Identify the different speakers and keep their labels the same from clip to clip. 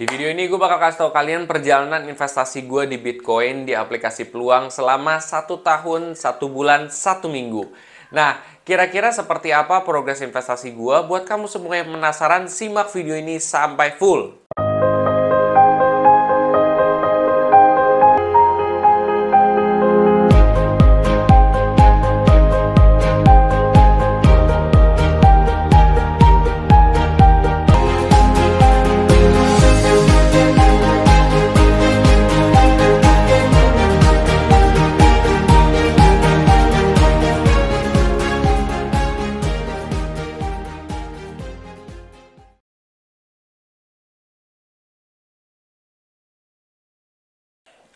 Speaker 1: Di video ini gue bakal kasih tau kalian perjalanan investasi gue di Bitcoin di aplikasi peluang selama satu tahun, satu bulan, satu minggu. Nah, kira-kira seperti apa progres investasi gue? Buat kamu semua yang penasaran, simak video ini sampai full.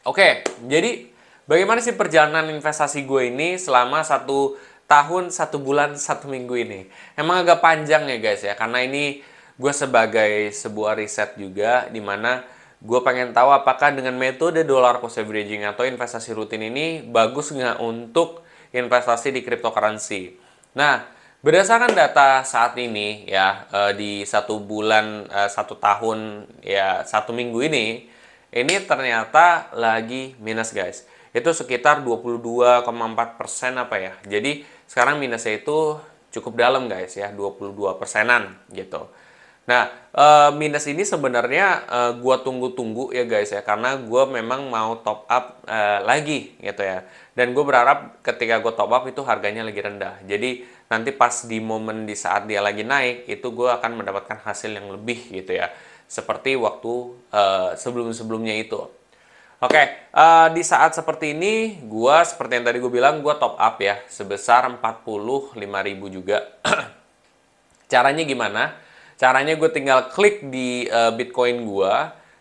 Speaker 1: Oke, jadi bagaimana sih perjalanan investasi gue ini selama satu tahun, satu bulan, satu minggu ini? Emang agak panjang ya guys ya, karena ini gue sebagai sebuah riset juga, dimana gue pengen tahu apakah dengan metode dollar cost averaging atau investasi rutin ini bagus nggak untuk investasi di cryptocurrency. Nah, berdasarkan data saat ini ya eh, di satu bulan eh, satu tahun ya satu minggu ini ini ternyata lagi minus guys itu sekitar 22,4 persen apa ya jadi sekarang minusnya itu cukup dalam guys ya 22 persenan gitu Nah, eh, minus ini sebenarnya eh, gua tunggu-tunggu ya guys ya, karena gua memang mau top up eh, lagi gitu ya. Dan gue berharap ketika gue top up itu harganya lagi rendah. Jadi nanti pas di momen di saat dia lagi naik, itu gue akan mendapatkan hasil yang lebih gitu ya seperti waktu uh, sebelum-sebelumnya itu. Oke, okay, uh, eh, di saat seperti ini, gue seperti yang tadi gue bilang, gue top up ya, sebesar 45.000 juga. Caranya gimana? Caranya gue tinggal klik di uh, Bitcoin gue,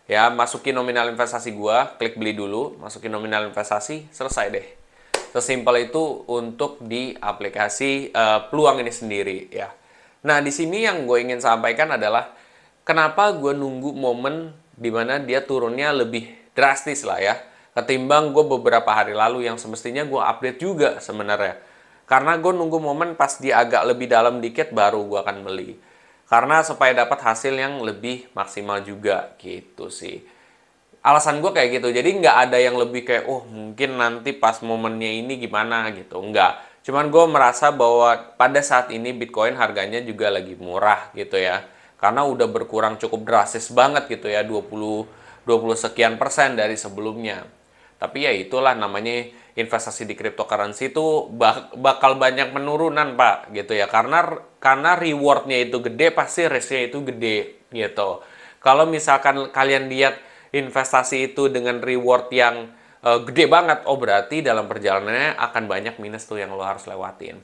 Speaker 1: ya, masukin nominal investasi gue, klik beli dulu, masukin nominal investasi, selesai deh. Sesimpel itu untuk di aplikasi uh, peluang ini sendiri, ya. Nah, di sini yang gue ingin sampaikan adalah, kenapa gue nunggu momen dimana dia turunnya lebih drastis lah ya ketimbang gue beberapa hari lalu yang semestinya gue update juga sebenarnya karena gue nunggu momen pas dia agak lebih dalam dikit baru gue akan beli karena supaya dapat hasil yang lebih maksimal juga gitu sih alasan gue kayak gitu jadi nggak ada yang lebih kayak oh mungkin nanti pas momennya ini gimana gitu nggak cuman gue merasa bahwa pada saat ini bitcoin harganya juga lagi murah gitu ya karena udah berkurang cukup drastis banget gitu ya 20 20 sekian persen dari sebelumnya. Tapi ya itulah namanya investasi di cryptocurrency itu bakal banyak penurunan pak gitu ya karena karena rewardnya itu gede pasti risknya itu gede gitu. Kalau misalkan kalian lihat investasi itu dengan reward yang uh, gede banget, oh berarti dalam perjalanannya akan banyak minus tuh yang lo harus lewatin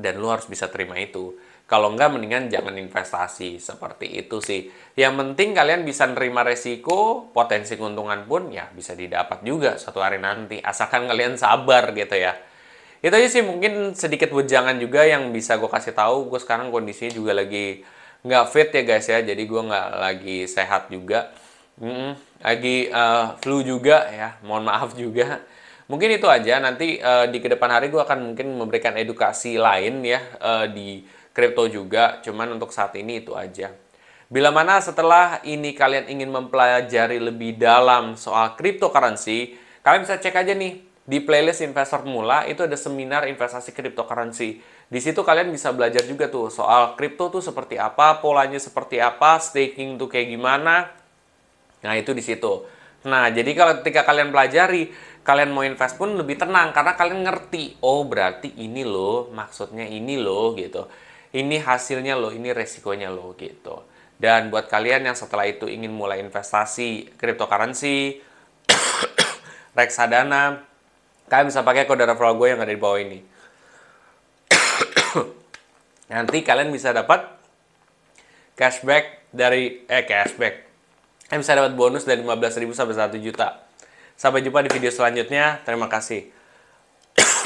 Speaker 1: dan lo harus bisa terima itu. Kalau enggak, mendingan jangan investasi. Seperti itu sih. Yang penting kalian bisa nerima resiko, potensi keuntungan pun ya bisa didapat juga suatu hari nanti. Asalkan kalian sabar gitu ya. Itu aja sih mungkin sedikit wejangan juga yang bisa gue kasih tahu. Gue sekarang kondisinya juga lagi nggak fit ya guys ya. Jadi gue nggak lagi sehat juga. Mm, lagi uh, flu juga ya. Mohon maaf juga mungkin itu aja nanti uh, di kedepan hari gue akan mungkin memberikan edukasi lain ya uh, di kripto juga, cuman untuk saat ini itu aja. Bila mana setelah ini kalian ingin mempelajari lebih dalam soal cryptocurrency, kalian bisa cek aja nih di playlist investor mula itu ada seminar investasi cryptocurrency. Di situ kalian bisa belajar juga tuh soal kripto tuh seperti apa, polanya seperti apa, staking tuh kayak gimana. Nah, itu di situ. Nah, jadi kalau ketika kalian pelajari, kalian mau invest pun lebih tenang karena kalian ngerti, oh berarti ini loh, maksudnya ini loh gitu ini hasilnya loh, ini resikonya loh gitu. Dan buat kalian yang setelah itu ingin mulai investasi cryptocurrency, reksadana, kalian bisa pakai kode referral gue yang ada di bawah ini. Nanti kalian bisa dapat cashback dari eh cashback. Kalian bisa dapat bonus dari 15.000 sampai 1 juta. Sampai jumpa di video selanjutnya. Terima kasih.